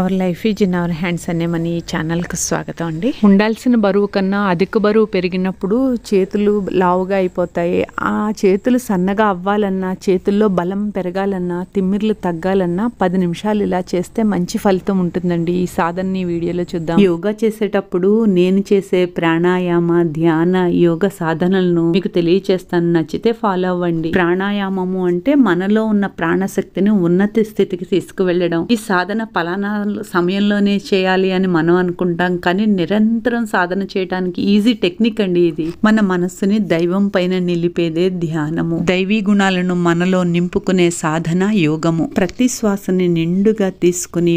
hour life is in our hands అనే మన ఈ ఛానల్కి స్వాగతం అండి ఉండాల్సిన బరువు కన్నా అధిక బరువు పెరిగినప్పుడు చేతులు లావుగా అయిపోతాయి ఆ చేతులు సన్నగా అవ్వాలన్నా చేతుల్లో బలం పెరగాలన్నా తిమ్మిర్లు తగ్గాలన్నా పది నిమిషాలు ఇలా చేస్తే మంచి ఫలితం ఉంటుందండి ఈ సాధనని వీడియోలో చూద్దాం యోగా చేసేటప్పుడు నేను చేసే ప్రాణాయామ ధ్యాన యోగ సాధనలను మీకు తెలియచేస్తాను నచ్చితే ఫాలో అవ్వండి ప్రాణాయామము అంటే మనలో ఉన్న ప్రాణశక్తిని ఉన్నత స్థితికి తీసుకువెళ్ళడం ఈ సాధన ఫలానా సమయంలోనే చేయాలి అని మనం అనుకుంటాం కానీ నిరంతరం సాధన చేయడానికి ఈజీ టెక్నిక్ అండి ఇది మన మనస్సుని దైవం పైన నిలిపేదే ధ్యానము దైవీ గుణాలను మనలో నింపుకునే సాధన యోగము ప్రతి శ్వాసని నిండుగా తీసుకుని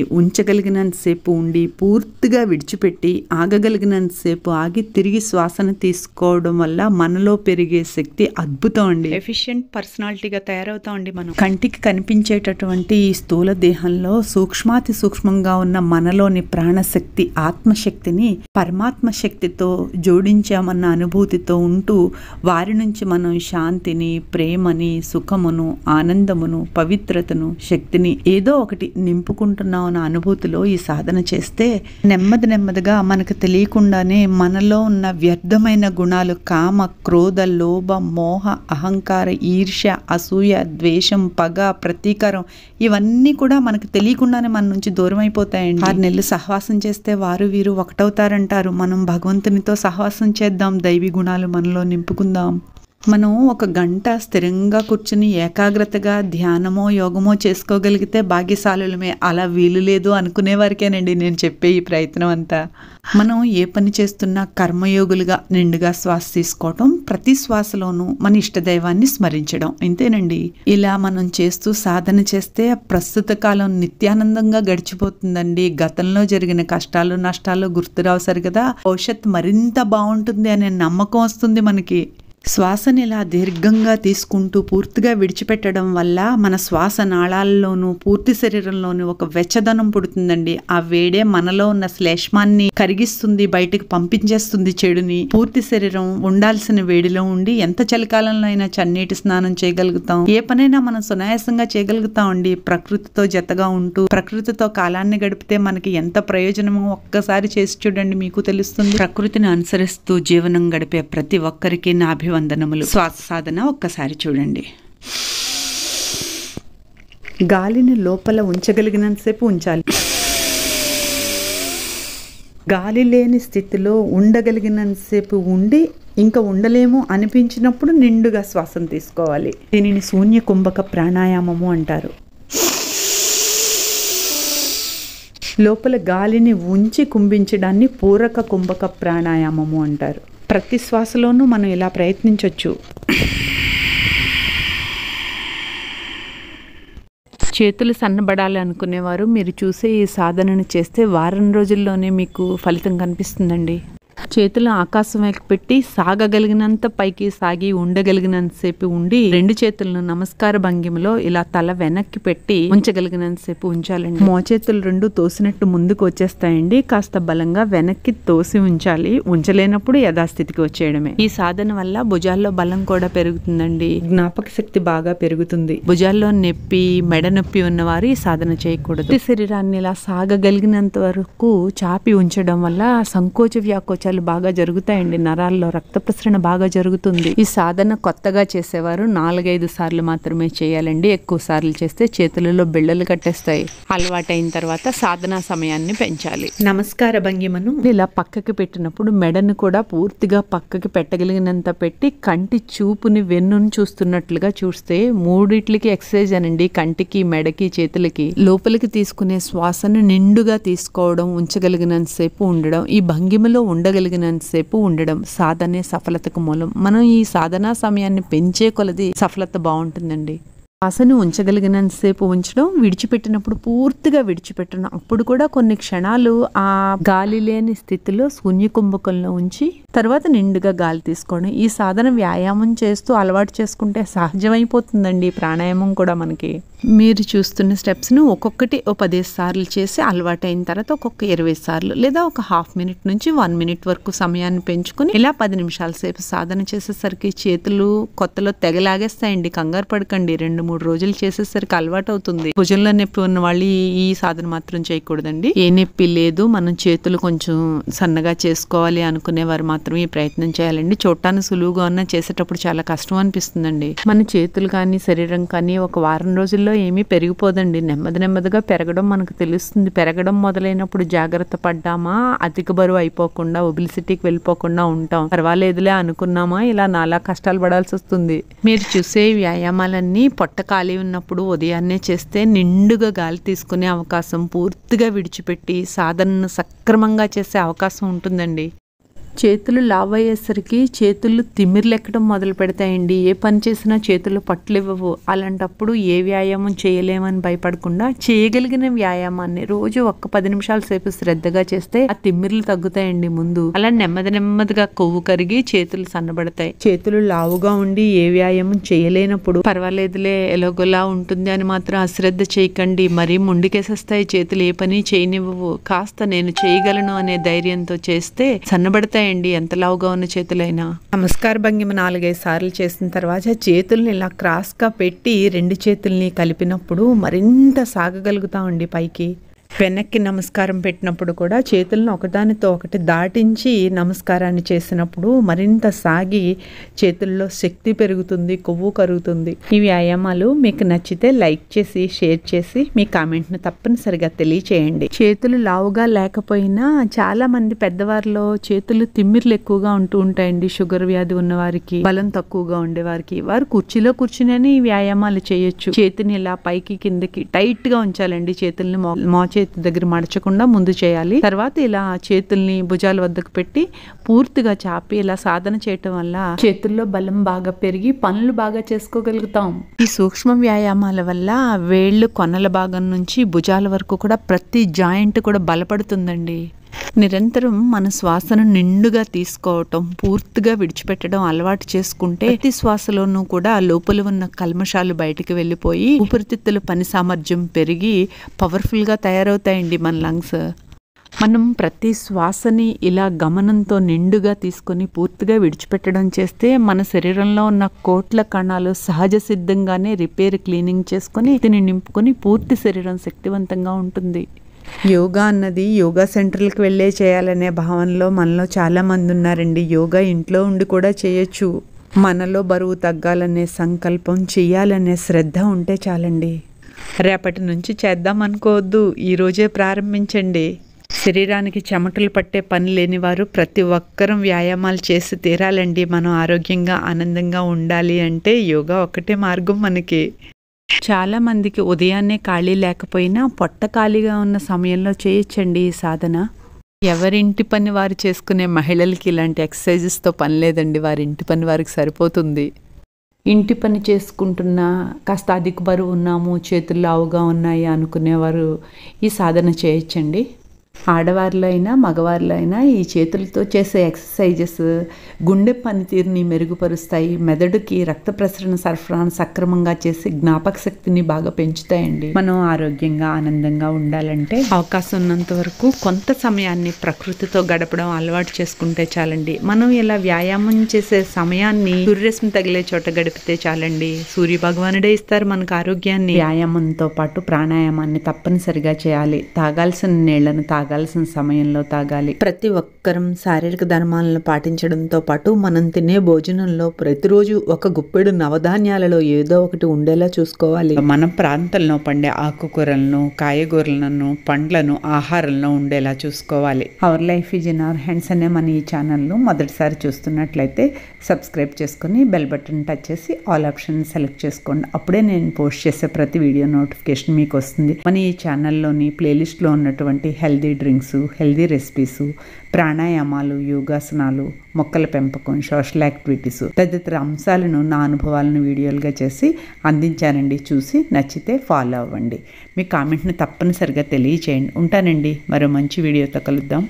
సేపు ఉండి పూర్తిగా విడిచిపెట్టి ఆగగలిగినంత సేపు ఆగి తిరిగి శ్వాసన తీసుకోవడం వల్ల మనలో పెరిగే శక్తి అద్భుతం అండి ఎఫిషియెంట్ పర్సనాలిటీగా తయారవుతాం అండి మనం కంటికి కనిపించేటటువంటి ఈ స్థూల దేహంలో సూక్ష్మాతి సూక్ష్మంగా రూపంగా ఉన్న మనలోని ప్రాణశక్తి ఆత్మశక్తిని పరమాత్మ శక్తితో జోడించామన్న అనుభూతితో ఉంటూ వారి నుంచి మనం శాంతిని ప్రేమని సుఖమును ఆనందమును పవిత్రతను శక్తిని ఏదో ఒకటి నింపుకుంటున్నాం అన్న అనుభూతిలో ఈ సాధన చేస్తే నెమ్మది నెమ్మదిగా మనకు తెలియకుండానే మనలో ఉన్న వ్యర్థమైన గుణాలు కామ క్రోధ లోభ మోహ అహంకార ఈర్ష్య అసూయ ద్వేషం పగ ప్రతీకారం ఇవన్నీ కూడా మనకు తెలియకుండానే మన నుంచి దూరం అయిపోతాయండి ఆరు నెలలు సహవాసం చేస్తే వారు వీరు ఒకటవుతారంటారు మనం భగవంతునితో సహవాసం చేద్దాం దైవీ గుణాలు మనలో నింపుకుందాం మనం ఒక గంట స్థిరంగా కూర్చుని ఏకాగ్రతగా ధ్యానమో యోగమో చేసుకోగలిగితే భాగ్యశాలులమే అలా వీలు లేదు అనుకునే వారికేనండి నేను చెప్పే ఈ ప్రయత్నం అంతా మనం ఏ పని చేస్తున్నా కర్మయోగులుగా నిండుగా శ్వాస తీసుకోవటం ప్రతి శ్వాసలోనూ మన ఇష్టదైవాన్ని స్మరించడం ఇంతేనండి ఇలా మనం చేస్తూ సాధన చేస్తే ప్రస్తుత కాలం నిత్యానందంగా గడిచిపోతుందండి గతంలో జరిగిన కష్టాలు నష్టాలు గుర్తురావు సరి కదా భవిష్యత్ మరింత బాగుంటుంది అనే నమ్మకం వస్తుంది మనకి శ్వాసని ఇలా దీర్ఘంగా తీసుకుంటూ పూర్తిగా విడిచిపెట్టడం వల్ల మన శ్వాస నాళాల్లోనూ పూర్తి శరీరంలోనూ ఒక వెచ్చదనం పుడుతుందండి ఆ వేడే మనలో ఉన్న శ్లేష్మాన్ని కరిగిస్తుంది బయటకు పంపించేస్తుంది చెడుని పూర్తి శరీరం ఉండాల్సిన వేడిలో ఉండి ఎంత చలికాలంలో అయినా చన్నీటి స్నానం చేయగలుగుతాం ఏ పనైనా మనం సునాయాసంగా చేయగలుగుతాం అండి ప్రకృతితో జతగా ఉంటూ ప్రకృతితో కాలాన్ని గడిపితే మనకి ఎంత ప్రయోజనమో ఒక్కసారి చేసి చూడండి మీకు తెలుస్తుంది ప్రకృతిని అనుసరిస్తూ జీవనం గడిపే ప్రతి ఒక్కరికి నా అభివృద్ధి వందనములు శ్వాస సాధన ఒక్కసారి చూడండి గాలిని లోపల ఉంచగలిగినంతసేపు ఉంచాలి గాలి లేని స్థితిలో ఉండగలిగినంతసేపు ఉండి ఇంకా ఉండలేము అనిపించినప్పుడు నిండుగా శ్వాసం తీసుకోవాలి దీనిని శూన్య కుంభక ప్రాణాయామము అంటారు లోపల గాలిని ఉంచి కుంభించడాన్ని పూరక కుంభక ప్రాణాయామము అంటారు ప్రతి శ్వాసలోనూ మనం ఇలా ప్రయత్నించవచ్చు చేతులు సన్నబడాలి అనుకునేవారు మీరు చూసే ఈ సాధనను చేస్తే వారం రోజుల్లోనే మీకు ఫలితం కనిపిస్తుందండి చేతులు ఆకాశం వైపు పెట్టి సాగగలిగినంత పైకి సాగి ఉండగలిగినంతసేపు ఉండి రెండు చేతులను నమస్కార భంగిమలో ఇలా తల వెనక్కి పెట్టి ఉంచగలిగినంతసేపు ఉంచాలండి మోచేతులు రెండు తోసినట్టు ముందుకు వచ్చేస్తాయండి కాస్త బలంగా వెనక్కి తోసి ఉంచాలి ఉంచలేనప్పుడు యథాస్థితికి వచ్చేయడమే ఈ సాధన వల్ల భుజాల్లో బలం కూడా పెరుగుతుందండి జ్ఞాపక శక్తి బాగా పెరుగుతుంది భుజాల్లో నొప్పి మెడ నొప్పి ఉన్నవారు ఈ సాధన చేయకూడదు శరీరాన్ని ఇలా సాగగలిగినంత వరకు చాపి ఉంచడం వల్ల సంకోచ వ్యాకోచాలు బాగా జరుగుతాయండి నరాల్లో రక్త ప్రసరణ బాగా జరుగుతుంది ఈ సాధన కొత్తగా చేసేవారు నాలుగైదు సార్లు మాత్రమే చేయాలండి ఎక్కువ సార్లు చేస్తే చేతులలో బిళ్ళలు కట్టేస్తాయి అలవాటైన తర్వాత సాధనా సమయాన్ని పెంచాలి నమస్కార భంగిమను ఇలా పక్కకి పెట్టినప్పుడు మెడను కూడా పూర్తిగా పక్కకి పెట్టగలిగినంత పెట్టి కంటి చూపుని వెన్నును చూస్తున్నట్లుగా చూస్తే మూడిట్లకి ఎక్సర్సైజ్ అనండి కంటికి మెడకి చేతులకి లోపలికి తీసుకునే శ్వాసను నిండుగా తీసుకోవడం ఉంచగలిగినంతసేపు ఉండడం ఈ భంగిమలో ఉండగలిగిన తగినంతసేపు ఉండడం సాధనే సఫలతకు మూలం మనం ఈ సాధనా సమయాన్ని పెంచే కొలది సఫలత బాగుంటుందండి ఆశను ఉంచగలిగినంతసేపు ఉంచడం విడిచిపెట్టినప్పుడు పూర్తిగా విడిచిపెట్టడం అప్పుడు కూడా కొన్ని క్షణాలు ఆ గాలి లేని స్థితిలో శూన్య కుంభకంలో ఉంచి తర్వాత నిండుగా గాలి తీసుకోవడం ఈ సాధన వ్యాయామం చేస్తూ అలవాటు చేసుకుంటే సహజమైపోతుందండి ప్రాణాయామం కూడా మనకి మీరు చూస్తున్న స్టెప్స్ను ఒక్కొక్కటి ఓ పదిహేను సార్లు చేసి అలవాటు అయిన తర్వాత ఒక్కొక్క ఇరవై సార్లు లేదా ఒక హాఫ్ మినిట్ నుంచి వన్ మినిట్ వరకు సమయాన్ని పెంచుకుని ఇలా పది నిమిషాల సేపు సాధన చేసేసరికి చేతులు కొత్తలో తెగలాగేస్తాయండి కంగారు పడకండి రెండు మూడు రోజులు చేసేసరికి అలవాటు అవుతుంది భుజంలో నొప్పి ఉన్న వాళ్ళు ఈ సాధన మాత్రం చేయకూడదండి ఏ నొప్పి లేదు మనం చేతులు కొంచెం సన్నగా చేసుకోవాలి అనుకునేవారు మాత్రం మాత్రమే ప్రయత్నం చేయాలండి చూడటానికి సులువుగా ఉన్నా చేసేటప్పుడు చాలా కష్టం అనిపిస్తుందండి మన చేతులు కానీ శరీరం కానీ ఒక వారం రోజుల్లో ఏమీ పెరిగిపోదండి నెమ్మది నెమ్మదిగా పెరగడం మనకు తెలుస్తుంది పెరగడం మొదలైనప్పుడు జాగ్రత్త పడ్డామా అధిక బరువు అయిపోకుండా ఒబిలిసిటీకి వెళ్ళిపోకుండా ఉంటాం పర్వాలేదులే అనుకున్నామా ఇలా నాలా కష్టాలు పడాల్సి వస్తుంది మీరు చూసే వ్యాయామాలన్నీ పొట్ట ఖాళీ ఉన్నప్పుడు ఉదయాన్నే చేస్తే నిండుగా గాలి తీసుకునే అవకాశం పూర్తిగా విడిచిపెట్టి సాధనను సక్రమంగా చేసే అవకాశం ఉంటుందండి చేతులు లావయ్యేసరికి అయ్యేసరికి చేతులు తిమ్మిర్లెక్కడం మొదలు పెడతాయండి ఏ పని చేసినా చేతులు పట్లివ్వవు అలాంటప్పుడు ఏ వ్యాయామం చేయలేమని భయపడకుండా చేయగలిగిన వ్యాయామాన్ని రోజు ఒక్క పది నిమిషాల సేపు శ్రద్ధగా చేస్తే ఆ తిమ్మిర్లు తగ్గుతాయండి ముందు అలా నెమ్మది నెమ్మదిగా కొవ్వు కరిగి చేతులు సన్నబడతాయి చేతులు లావుగా ఉండి ఏ వ్యాయామం చేయలేనప్పుడు పర్వాలేదులే ఎలాగోలా ఉంటుంది అని మాత్రం అశ్రద్ధ చేయకండి మరీ ముండికేసేస్తాయి చేతులు ఏ పని చేయనివ్వవు కాస్త నేను చేయగలను అనే ధైర్యంతో చేస్తే సన్నబడతాయి వచ్చేస్తాయండి ఎంత లావుగా ఉన్న చేతులైనా నమస్కార భంగిమ నాలుగైదు సార్లు చేసిన తర్వాత చేతుల్ని ఇలా క్రాస్గా పెట్టి రెండు చేతుల్ని కలిపినప్పుడు మరింత సాగగలుగుతామండి పైకి వెనక్కి నమస్కారం పెట్టినప్పుడు కూడా చేతులను ఒకదానితో ఒకటి దాటించి నమస్కారాన్ని చేసినప్పుడు మరింత సాగి చేతుల్లో శక్తి పెరుగుతుంది కొవ్వు కరుగుతుంది ఈ వ్యాయామాలు మీకు నచ్చితే లైక్ చేసి షేర్ చేసి మీ కామెంట్ను తప్పనిసరిగా తెలియచేయండి చేతులు లావుగా లేకపోయినా చాలామంది పెద్దవారిలో చేతులు తిమ్మిర్లు ఎక్కువగా ఉంటూ ఉంటాయండి షుగర్ వ్యాధి ఉన్నవారికి బలం తక్కువగా ఉండేవారికి వారు కుర్చీలో కూర్చుని వ్యాయామాలు చేయొచ్చు చేతిని ఇలా పైకి కిందకి టైట్గా ఉంచాలండి చేతుల్ని మోచే చేతి దగ్గర మడచకుండా ముందు చేయాలి తర్వాత ఇలా చేతుల్ని భుజాల వద్దకు పెట్టి పూర్తిగా చాపి ఇలా సాధన చేయటం వల్ల చేతుల్లో బలం బాగా పెరిగి పనులు బాగా చేసుకోగలుగుతాం ఈ సూక్ష్మ వ్యాయామాల వల్ల వేళ్ళు కొనల భాగం నుంచి భుజాల వరకు కూడా ప్రతి జాయింట్ కూడా బలపడుతుందండి నిరంతరం మన శ్వాసను నిండుగా తీసుకోవటం పూర్తిగా విడిచిపెట్టడం అలవాటు చేసుకుంటే ప్రతి శ్వాసలోనూ కూడా లోపల ఉన్న కల్మషాలు బయటకు వెళ్ళిపోయి ఊపిరితిత్తుల పని సామర్థ్యం పెరిగి పవర్ఫుల్గా తయారవుతాయండి మన లంగ్స్ మనం ప్రతి శ్వాసని ఇలా గమనంతో నిండుగా తీసుకొని పూర్తిగా విడిచిపెట్టడం చేస్తే మన శరీరంలో ఉన్న కోట్ల కణాలు సహజ సిద్ధంగానే రిపేర్ క్లీనింగ్ చేసుకొని దీన్ని నింపుకొని పూర్తి శరీరం శక్తివంతంగా ఉంటుంది యోగా అన్నది యోగా సెంటర్లకు వెళ్ళే చేయాలనే భావనలో మనలో చాలామంది ఉన్నారండి యోగా ఇంట్లో ఉండి కూడా చేయొచ్చు మనలో బరువు తగ్గాలనే సంకల్పం చేయాలనే శ్రద్ధ ఉంటే చాలండి రేపటి నుంచి చేద్దాం అనుకోవద్దు ఈరోజే ప్రారంభించండి శరీరానికి చెమటలు పట్టే పని లేనివారు ప్రతి ఒక్కరం వ్యాయామాలు చేసి తీరాలండి మనం ఆరోగ్యంగా ఆనందంగా ఉండాలి అంటే యోగా ఒక్కటే మార్గం మనకి చాలా మందికి ఉదయాన్నే ఖాళీ లేకపోయినా పొట్ట ఖాళీగా ఉన్న సమయంలో చేయొచ్చండి ఈ సాధన ఎవరింటి పని వారు చేసుకునే మహిళలకి ఇలాంటి ఎక్సర్సైజెస్తో పని లేదండి వారి ఇంటి పని వారికి సరిపోతుంది ఇంటి పని చేసుకుంటున్న కాస్త అధిక బరువు ఉన్నాము చేతులు లావుగా ఉన్నాయి అనుకునేవారు ఈ సాధన చేయొచ్చండి ఆడవారిలో అయినా మగవారిలో అయినా ఈ చేతులతో చేసే ఎక్సర్సైజెస్ గుండె పనితీరుని మెరుగుపరుస్తాయి మెదడుకి రక్త ప్రసరణ సరఫరాను సక్రమంగా చేసి జ్ఞాపక శక్తిని బాగా పెంచుతాయండి మనం ఆరోగ్యంగా ఆనందంగా ఉండాలంటే అవకాశం ఉన్నంత వరకు కొంత సమయాన్ని ప్రకృతితో గడపడం అలవాటు చేసుకుంటే చాలండి మనం ఇలా వ్యాయామం చేసే సమయాన్ని సూర్యరశ్మి తగిలే చోట గడిపితే చాలండి సూర్య భగవానుడే ఇస్తారు మనకు ఆరోగ్యాన్ని వ్యాయామంతో పాటు ప్రాణాయామాన్ని తప్పనిసరిగా చేయాలి తాగాల్సిన నీళ్లను తాగాలి తాగాల్సిన సమయంలో తాగాలి ప్రతి ఒక్కరం శారీరక ధర్మాలను పాటించడంతో పాటు మనం తినే భోజనంలో ప్రతిరోజు ఒక గుప్పెడు నవధాన్యాలలో ఏదో ఒకటి ఉండేలా చూసుకోవాలి మన ప్రాంతంలో పండే ఆకుకూరలను కాయగూరలను పండ్లను ఆహారంలో ఉండేలా చూసుకోవాలి our life is in our hands అనే మన ఈ ఛానల్ను మొదటిసారి చూస్తున్నట్లయితే సబ్స్క్రైబ్ చేసుకుని బెల్ బటన్ టచ్ చేసి ఆల్ ఆప్షన్ సెలెక్ట్ చేసుకోండి అప్పుడే నేను పోస్ట్ చేసే ప్రతి వీడియో నోటిఫికేషన్ మీకు వస్తుంది మన ఈ ఛానల్లోని ప్లేలిస్ట్లో ఉన్నటువంటి healthy healthy drinks healthy recipes ప్రాణాయామాలు యోగాసనాలు మొక్కల పెంపకం సోషల్ యాక్టివిటీస్ తదితర అంశాలను నా అనుభవాలను వీడియోలుగా చేసి అందించానండి చూసి నచ్చితే ఫాలో అవ్వండి మీ కామెంట్ని తప్పనిసరిగా తెలియచేయండి ఉంటానండి మరో మంచి వీడియోతో కలుద్దాం